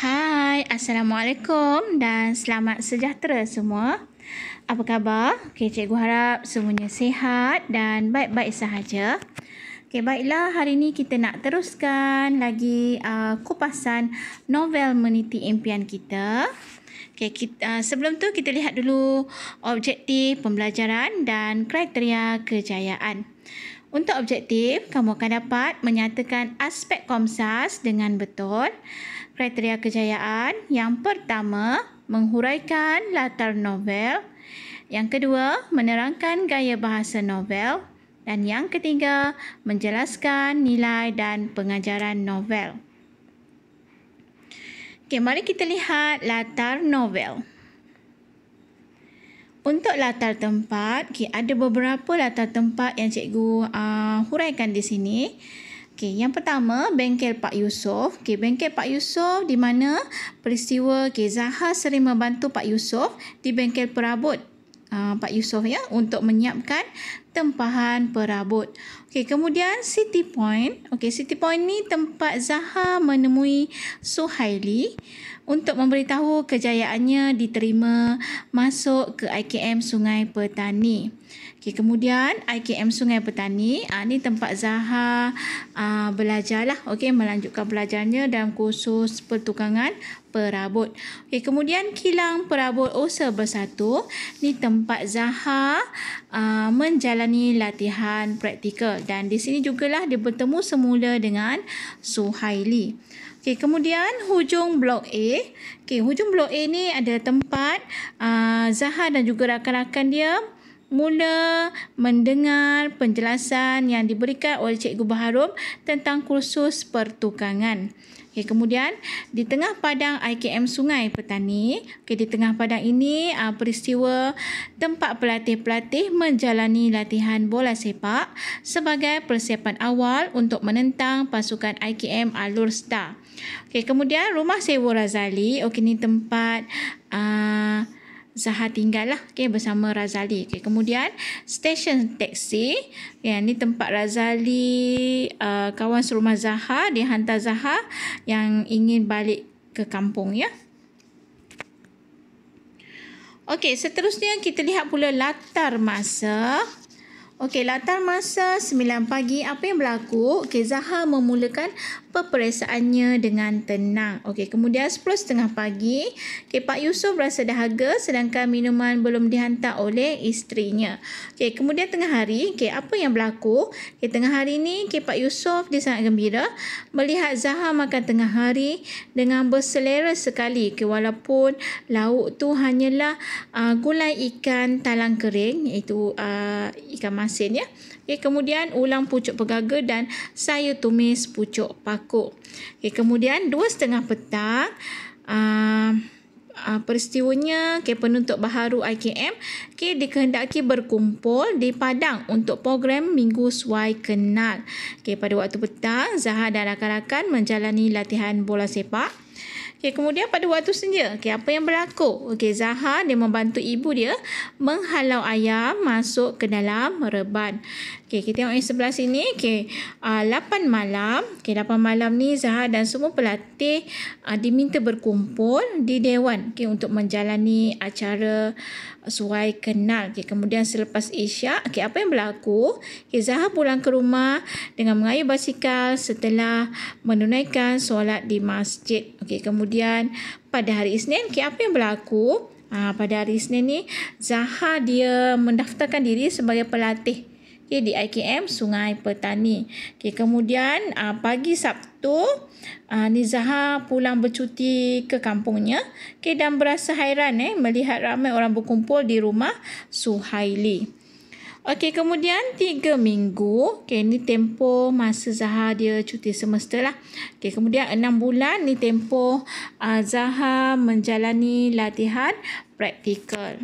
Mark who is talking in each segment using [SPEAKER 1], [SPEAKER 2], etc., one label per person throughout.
[SPEAKER 1] Hai, Assalamualaikum dan selamat sejahtera semua. Apa khabar? Okey, cikgu harap semuanya sihat dan baik-baik sahaja. Okey, baiklah hari ini kita nak teruskan lagi uh, kupasan novel Meniti Impian kita. Okey, kita uh, sebelum tu kita lihat dulu objektif pembelajaran dan kriteria kejayaan. Untuk objektif, kamu akan dapat menyatakan aspek komsas dengan betul. Kriteria kejayaan yang pertama, menghuraikan latar novel. Yang kedua, menerangkan gaya bahasa novel. Dan yang ketiga, menjelaskan nilai dan pengajaran novel. Okay, mari kita lihat latar novel. Untuk latar tempat, okay, ada beberapa latar tempat yang cikgu uh, huraikan di sini. Okay, yang pertama, bengkel Pak Yusof. Okay, bengkel Pak Yusof di mana peristiwa okay, Zahar sering membantu Pak Yusof di bengkel perabot uh, Pak Yusof ya, untuk menyiapkan tempahan perabot. Okey, kemudian City Point. Okey, City Point ni tempat Zaha menemui Suhaili untuk memberitahu kejayaannya diterima masuk ke IKM Sungai Petani. Okey, kemudian IKM Sungai Petani, ha, ni tempat Zaha ha, ah, belajar lah. Okey, melanjutkan belajarnya dalam kursus pertukangan perabot. Okey, kemudian kilang perabot Osa Bersatu, ni tempat Zaha ha, ah, menjalani latihan praktikal dan di sini juga lah dia bertemu semula dengan Suhaili. Okey, kemudian hujung blok A. Okey, hujung blok A ni ada tempat uh, Zahar dan juga rakan-rakan dia mula mendengar penjelasan yang diberikan oleh Cikgu Baharum tentang kursus pertukangan. Okay, kemudian di tengah padang IKM Sungai Petani, okay, di tengah padang ini uh, peristiwa tempat pelatih-pelatih menjalani latihan bola sepak sebagai persiapan awal untuk menentang pasukan IKM Alur Star. Okay, kemudian rumah sewa Razali, okay, ini tempat uh, Zaha tinggal lah okay, bersama Razali. Okay, kemudian stesen teksi. Yang ni tempat Razali uh, kawan serumah Zaha. Dia hantar Zaha yang ingin balik ke kampung ya. Okey, seterusnya kita lihat pula latar masa. Okey, latar masa 9 pagi, apa yang berlaku? Okey, Zaha memulakan peperiksaannya dengan tenang. Okey, kemudian setengah pagi, okay, Pak Yusof rasa dahaga sedangkan minuman belum dihantar oleh isterinya. Okey, kemudian tengah hari, okey, apa yang berlaku? Okey, tengah hari ni, okay, Pak Yusof dia sangat gembira melihat Zaha makan tengah hari dengan berselera sekali. Okey, walaupun lauk tu hanyalah uh, gulai ikan talang kering, iaitu uh, ikan masak masin ya. Okey, kemudian ulang pucuk pegaga dan saya tumis pucuk paku. Okey, kemudian setengah petang aa, ah, aa, ah, peristiwanya okay, penuntut baharu IKM okay, dikehendaki berkumpul di Padang untuk program Minggu Suai Kenal. Okay, pada waktu petang, Zahar dan rakan-rakan menjalani latihan bola sepak. Okey, kemudian pada waktu senja, okey, apa yang berlaku? Okey, Zaha dia membantu ibu dia menghalau ayam masuk ke dalam reban. Okey, kita tengok yang sebelah sini. Okey, uh, ah, 8 malam. Okey, 8 malam ni Zahar dan semua pelatih uh, diminta berkumpul di Dewan. Okey, untuk menjalani acara suai kenal. Okey, kemudian selepas isya, Okey, apa yang berlaku? Okey, Zahar pulang ke rumah dengan mengayuh basikal setelah menunaikan solat di masjid. Okey, kemudian pada hari Isnin. Okey, apa yang berlaku? Uh, pada hari Isnin ni, Zahar dia mendaftarkan diri sebagai pelatih okay, di IKM Sungai Petani. Okay, kemudian uh, pagi Sabtu uh, ah, Nizaha pulang bercuti ke kampungnya okay, dan berasa hairan eh, melihat ramai orang berkumpul di rumah Suhaili. Okey, kemudian tiga minggu. Okey, ni tempoh masa Zaha dia cuti semester lah. Okey, kemudian enam bulan ni tempoh uh, ah, Zaha menjalani latihan praktikal.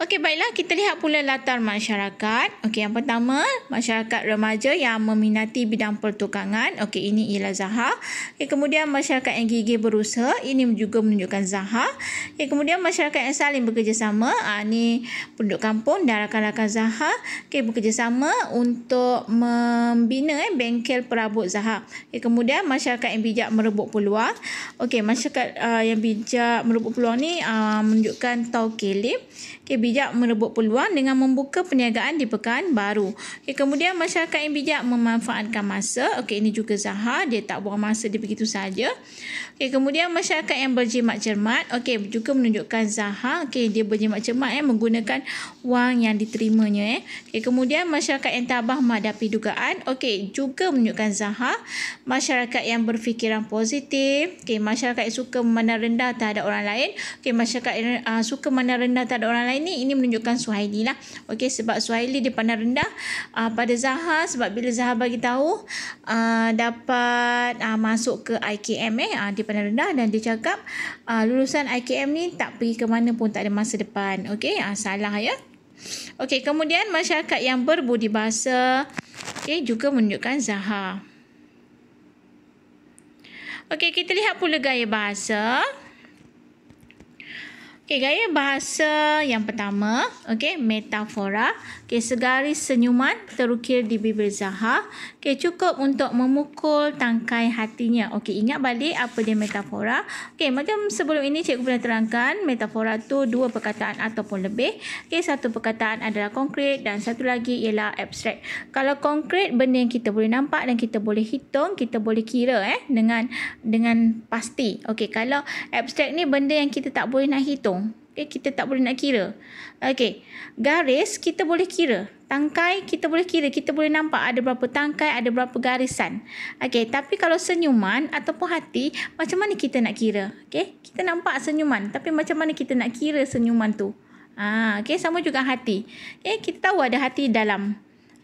[SPEAKER 1] Okey, baiklah kita lihat pula latar masyarakat. Okey, yang pertama, masyarakat remaja yang meminati bidang pertukangan. Okey, ini ialah Zaha. Okay, kemudian masyarakat yang gigih berusaha, ini juga menunjukkan Zaha. Okay, kemudian masyarakat yang saling bekerjasama, ah ha, ni penduduk kampung dan rakan-rakan Zaha. Okey, bekerjasama untuk membina eh, bengkel perabot Zaha. Okay, kemudian masyarakat yang bijak merebut peluang. Okey, masyarakat uh, yang bijak merebut peluang ini uh, ah, menunjukkan Tau Kelim. Okey, bijak merebut peluang dengan membuka perniagaan di pekan baru. Okay kemudian masyarakat yang bijak memanfaatkan masa. Okay ini juga Zaha, dia tak buang masa dia begitu saja. Okay kemudian masyarakat yang berjimat cermat. Okay juga menunjukkan Zaha. Okay dia berjimat cermat eh menggunakan wang yang diterimanya eh. Okey, kemudian masyarakat yang tabah menghadapi dugaan. Okay juga menunjukkan Zaha. Masyarakat yang berfikiran positif. Okay masyarakat yang suka memandang rendah terhadap orang lain. Okay masyarakat yang uh, suka memandang rendah terhadap orang lain ini ini menunjukkan Suhaili lah. Okey sebab Suhaili dia pandang rendah uh, pada Zaha sebab bila Zaha bagi tahu uh, dapat uh, masuk ke IKM eh uh, dia pandang rendah dan dia cakap uh, lulusan IKM ni tak pergi ke mana pun tak ada masa depan. Okey uh, salah ya. Okey kemudian masyarakat yang berbudi bahasa okey juga menunjukkan Zaha. Okey kita lihat pula gaya bahasa. Okey, gaya bahasa yang pertama, okey, metafora. Okey, segaris senyuman terukir di bibir Zahar. Okey, cukup untuk memukul tangkai hatinya. Okey, ingat balik apa dia metafora. Okey, macam sebelum ini cikgu pernah terangkan, metafora tu dua perkataan ataupun lebih. Okey, satu perkataan adalah konkret dan satu lagi ialah abstrak. Kalau konkret, benda yang kita boleh nampak dan kita boleh hitung, kita boleh kira eh dengan dengan pasti. Okey, kalau abstrak ni benda yang kita tak boleh nak hitung okay, eh, kita tak boleh nak kira. Okey, garis kita boleh kira. Tangkai kita boleh kira. Kita boleh nampak ada berapa tangkai, ada berapa garisan. Okey, tapi kalau senyuman ataupun hati, macam mana kita nak kira? Okey, kita nampak senyuman. Tapi macam mana kita nak kira senyuman tu? Ah, okey, sama juga hati. Okey, eh, kita tahu ada hati dalam.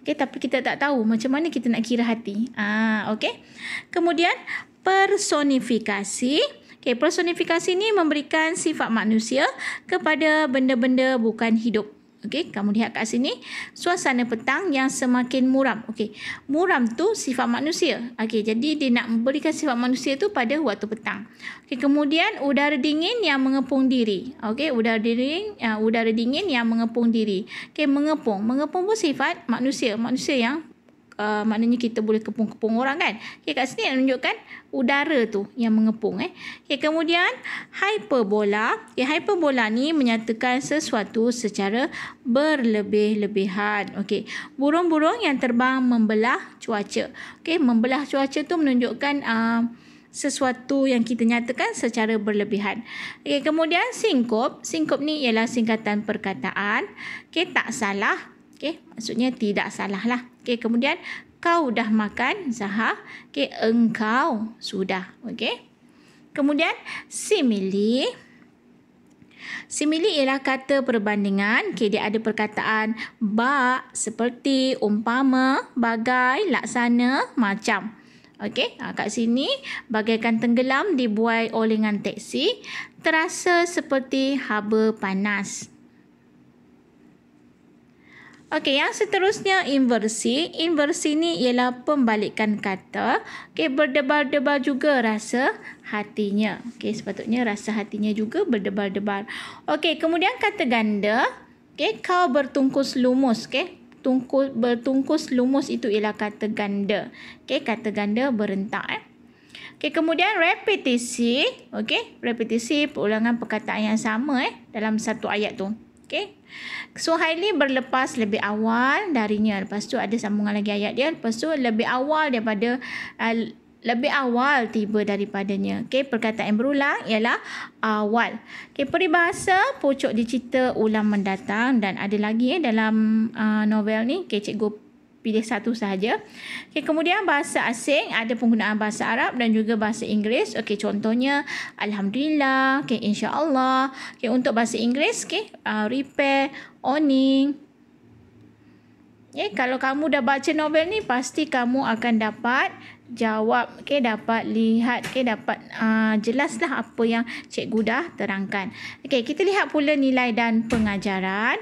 [SPEAKER 1] Okey, tapi kita tak tahu macam mana kita nak kira hati. Ah, okey. Kemudian, Personifikasi. Okay, personifikasi ini memberikan sifat manusia kepada benda-benda bukan hidup. Okey, kamu lihat kat sini suasana petang yang semakin muram. Okey, muram tu sifat manusia. Okey, jadi dia nak berikan sifat manusia tu pada waktu petang. Okey, kemudian udara dingin yang mengepung diri. Okey, udara dingin, uh, udara dingin yang mengepung diri. Okey, mengepung, mengepung pun sifat manusia, manusia yang Uh, maknanya kita boleh kepung-kepung orang kan. Okey kat sini menunjukkan udara tu yang mengepung eh. Okey kemudian hyperbola. Okey hyperbola ni menyatakan sesuatu secara berlebih-lebihan. Okey. Burung-burung yang terbang membelah cuaca. Okey membelah cuaca tu menunjukkan uh, sesuatu yang kita nyatakan secara berlebihan. Okey kemudian singkop. Singkop ni ialah singkatan perkataan. Okey tak salah. Okey maksudnya tidak salah lah. Okey, kemudian kau dah makan zahah. Okey, engkau sudah. Okey. Kemudian simili Simili ialah kata perbandingan. Okey, dia ada perkataan bak, seperti, umpama, bagai, laksana, macam. Okey, ha, kat sini bagaikan tenggelam dibuai olehan teksi. Terasa seperti haba panas. Okey, yang seterusnya inversi. Inversi ni ialah pembalikan kata. Okey, berdebar-debar juga rasa hatinya. Okey, sepatutnya rasa hatinya juga berdebar-debar. Okey, kemudian kata ganda. Okey, kau bertungkus lumus. Okey, tungkus bertungkus lumus itu ialah kata ganda. Okey, kata ganda berentak. Eh? Okey, kemudian repetisi. Okey, repetisi perulangan perkataan yang sama eh dalam satu ayat tu. Okay. So Haili berlepas lebih awal darinya. Lepas tu ada sambungan lagi ayat dia. Lepas tu lebih awal daripada uh, lebih awal tiba daripadanya. Okay, perkataan berulang ialah awal. Okay, peribahasa pucuk dicita ulang mendatang dan ada lagi eh, dalam uh, novel ni. Okay, cikgu pilih satu sahaja. Okay, kemudian bahasa asing ada penggunaan bahasa Arab dan juga bahasa Inggeris. Okay, contohnya alhamdulillah, Okay, Insyaallah. Okay, untuk bahasa Inggeris, okay, uh, repair, owning. Okay, kalau kamu dah baca novel ni pasti kamu akan dapat jawab Okay, dapat lihat Okay, dapat uh, jelaslah apa yang cikgu dah terangkan okey kita lihat pula nilai dan pengajaran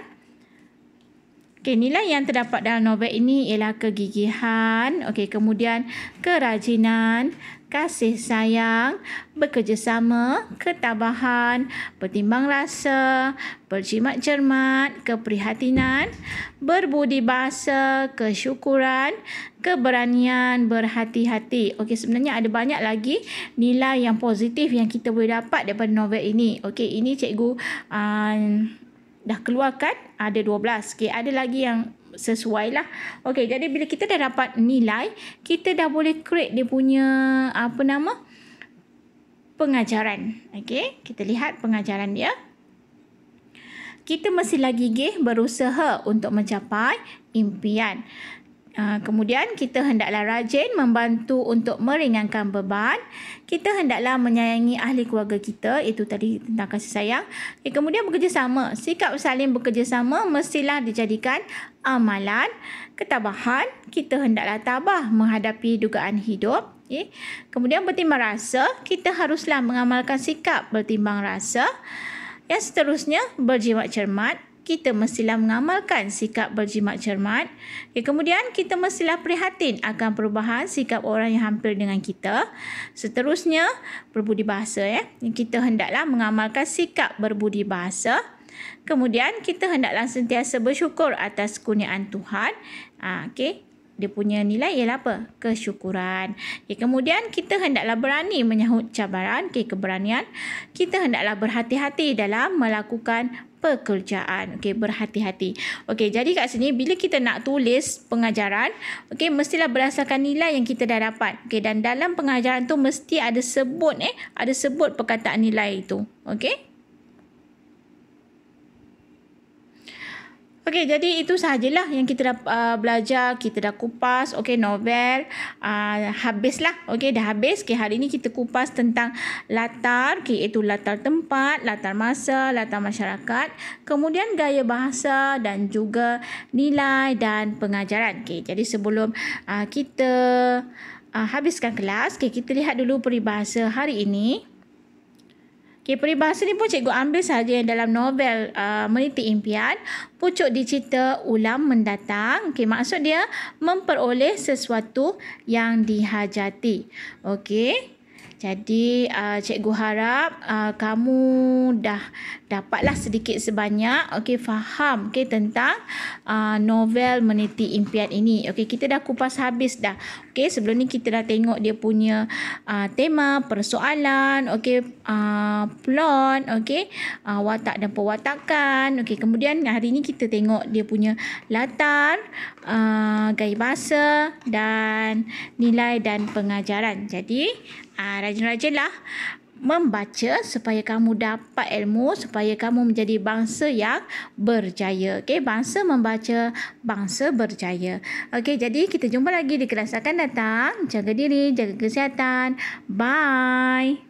[SPEAKER 1] Okey, nilai yang terdapat dalam novel ini ialah kegigihan, okey, kemudian kerajinan, kasih sayang, bekerjasama, ketabahan, pertimbang rasa, berjimat cermat, keprihatinan, berbudi bahasa, kesyukuran, keberanian, berhati-hati. Okey, sebenarnya ada banyak lagi nilai yang positif yang kita boleh dapat daripada novel ini. Okey, ini cikgu uh, dah keluarkan ada 12. Okey, ada lagi yang sesuai lah. Okey, jadi bila kita dah dapat nilai, kita dah boleh create dia punya apa nama? Pengajaran. Okey, kita lihat pengajaran dia. Kita masih lagi gigih berusaha untuk mencapai impian. Ah, kemudian kita hendaklah rajin membantu untuk meringankan beban. Kita hendaklah menyayangi ahli keluarga kita, itu tadi tentang kasih sayang. Eh, kemudian bekerjasama. Sikap saling bekerjasama mestilah dijadikan amalan. Ketabahan, kita hendaklah tabah menghadapi dugaan hidup. Eh, kemudian bertimbang rasa, kita haruslah mengamalkan sikap bertimbang rasa. Yang seterusnya, berjimat cermat kita mestilah mengamalkan sikap berjimat cermat. Okay, kemudian, kita mestilah prihatin akan perubahan sikap orang yang hampir dengan kita. Seterusnya, berbudi bahasa. Eh. Kita hendaklah mengamalkan sikap berbudi bahasa. Kemudian, kita hendaklah sentiasa bersyukur atas kurniaan Tuhan. Ha, ah, okay dia punya nilai ialah apa? Kesyukuran. Okay, ya, kemudian kita hendaklah berani menyahut cabaran, okay, keberanian. Kita hendaklah berhati-hati dalam melakukan pekerjaan. Okey, berhati-hati. Okey, jadi kat sini bila kita nak tulis pengajaran, okey, mestilah berdasarkan nilai yang kita dah dapat. Okey, dan dalam pengajaran tu mesti ada sebut eh, ada sebut perkataan nilai itu. Okey? Okey, jadi itu sahajalah yang kita dah uh, belajar, kita dah kupas. Okey, novel uh, habislah. Okey, dah habis. Okey, hari ini kita kupas tentang latar, okay, iaitu latar tempat, latar masa, latar masyarakat, kemudian gaya bahasa dan juga nilai dan pengajaran. Okey, jadi sebelum uh, kita uh, habiskan kelas, okey, kita lihat dulu peribahasa hari ini. Okey, peribahasa ni pun cikgu ambil saja yang dalam novel uh, Meniti Impian, pucuk dicita ulam mendatang. Okey, maksud dia memperoleh sesuatu yang dihajati. Okey. Jadi uh, cikgu harap uh, kamu dah dapatlah sedikit sebanyak okey faham okey tentang uh, novel meniti impian ini. Okey kita dah kupas habis dah Okey, sebelum ni kita dah tengok dia punya uh, tema, persoalan, okey, uh, plot, okey, uh, watak dan pewatakan, Okey, kemudian hari ni kita tengok dia punya latar, uh, gaya bahasa dan nilai dan pengajaran. Jadi, uh, rajin-rajinlah membaca supaya kamu dapat ilmu supaya kamu menjadi bangsa yang berjaya. Okey, bangsa membaca, bangsa berjaya. Okey, jadi kita jumpa lagi di kelas akan datang. Jaga diri, jaga kesihatan. Bye.